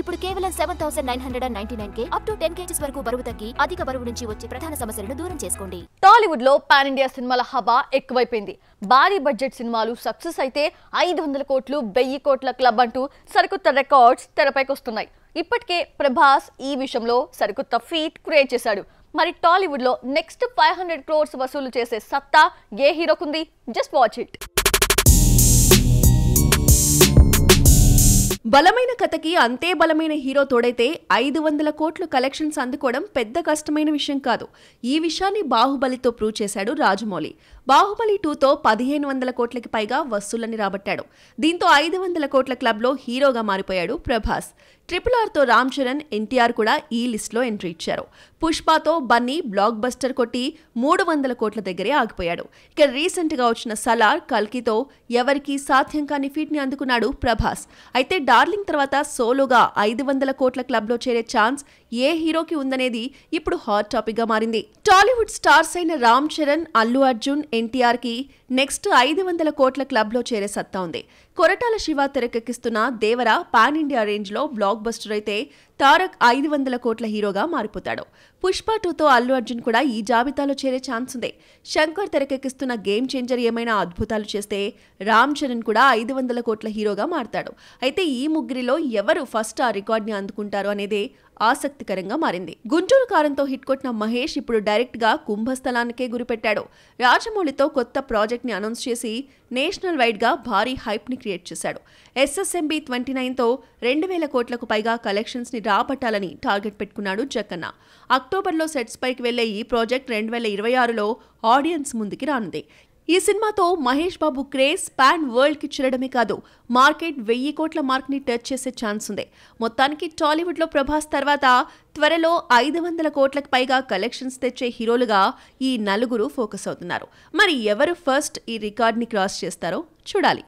ఇప్పుడు కేవలం seven thousand nine hundred and ninety nine కే అప్ టు టెన్ కేజీస్ వరకు బరువు తగ్గి అధిక బరువు నుంచి వచ్చే ప్రధాన సమస్యలను దూరం చేసుకోండి టాలీవుడ్ లో పాన్ ఇండియా సినిమాల హవా ఎక్కువైపోయింది భారీ బడ్జెట్ సినిమాలు సక్సెస్ అయితే ఐదు వందల కోట్లు వెయ్యి కోట్ల క్లబ్ అంటూ సరికొత్త రికార్డ్స్ తెరపైకి వస్తున్నాయి ఇప్పటికే ప్రభాస్ ఈ విషయంలో సరికొత్త ఫీట్ క్రియేట్ చేశాడు మరి టాలీవుడ్లో నెక్స్ట్ ఫైవ్ హండ్రెడ్ క్రోర్స్ వసూలు చేసే సత్తా ఏ హీరోకుంది జస్ట్ వాచ్ ఇట్ బలమైన కథకి అంతే బలమైన హీరో తోడైతే ఐదు వందల కోట్లు కలెక్షన్స్ అందుకోవడం పెద్ద కష్టమైన విషయం కాదు ఈ విషయాన్ని బాహుబలితో ప్రూవ్ చేశాడు రాజమౌళి బాహుబలి టూతో పదిహేను వందల కోట్లకి పైగా వసూళ్లని రాబట్టాడు దీంతో ఐదు వందల కోట్ల క్లబ్లో హీరోగా మారిపోయాడు ప్రభాస్ ట్రిపుల్ ఆర్తో రామ్ చరణ్ ఎన్టీఆర్ కూడా ఈ లిస్టులో ఎంట్రీ ఇచ్చారు పుష్పతో బన్నీ బ్లాక్ బస్టర్ కొట్టి మూడు వందల కోట్ల దగ్గరే ఆగిపోయాడు ఇక రీసెంట్గా వచ్చిన సలార్ కల్కితో ఎవరికి సాధ్యం కాని ఫీట్ని అందుకున్నాడు ప్రభాస్ అయితే డార్లింగ్ తర్వాత సోలోగా ఐదు వందల కోట్ల క్లబ్లో చేరే ఛాన్స్ ఏ హీరోకి ఉందనేది ఇప్పుడు హాట్ టాపిక్గా మారింది టాలీవుడ్ స్టార్స్ అయిన రామ్ చరణ్ అల్లు అర్జున్ ఎన్టీఆర్కి నెక్స్ట్ ఐదు వందల కోట్ల క్లబ్లో చేరే సత్తా ఉంది కొరటాల శివ తెరకెక్కిస్తున్న దేవర పాన్ ఇండియా రేంజ్లో బ్లాక్ బస్టర్ అయితే తారక్ ఐదు వందల కోట్ల హీరోగా మారిపోతాడు పుష్ప టూతో అల్లు అర్జున్ కూడా ఈ జాబితాలో చేరే ఛాన్స్ ఉంది శంకర్ తెరకెక్కిస్తున్న గేమ్ చేంజర్ ఏమైనా అద్భుతాలు చేస్తే రామ్ చరణ్ కూడా ఐదు వందల కోట్ల హీరోగా మారతాడు అయితే ఈ ముగ్గురిలో ఎవరు ఫస్ట్ ఆ రికార్డ్ని అందుకుంటారు అనేదే ఆసక్తికరంగా మారింది గుంటూరు కారంతో హిట్ కొట్టిన మహేష్ ఇప్పుడు డైరెక్ట్ గా కుంభస్థలానికే గురిపెట్టాడు రాజమౌళితో కొత్త ప్రాజెక్ట్ ని అనౌన్స్ చేసి నేషనల్ వైడ్ గా భారీ హైప్ ని క్రియేట్ చేశాడు ఎస్ఎస్ఎంబి ట్వంటీ నైన్తో రెండు వేల కోట్లకు పైగా కలెక్షన్స్ ని రాబట్టాలని టార్గెట్ పెట్టుకున్నాడు జక్కన్న అక్టోబర్లో సెట్స్ పైకి వెళ్లే ఈ ప్రాజెక్ట్ రెండు వేల ఇరవై ఆరులో ఆడియన్స్ ముందుకి రానుంది ఈ సినిమాతో Mahesh Babu craze pan world కి చేరడమే కాదు మార్కెట్ వెయ్యి కోట్ల మార్క్ ని టచ్ చేసే ఛాన్స్ ఉంది మొత్తానికి టాలీవుడ్ లో ప్రభాస్ తర్వాత త్వరలో ఐదు వందల కోట్లకు పైగా కలెక్షన్స్ తెచ్చే హీరోలుగా ఈ నలుగురు ఫోకస్ అవుతున్నారు మరి ఎవరు ఫస్ట్ ఈ రికార్డ్ని క్రాస్ చేస్తారో చూడాలి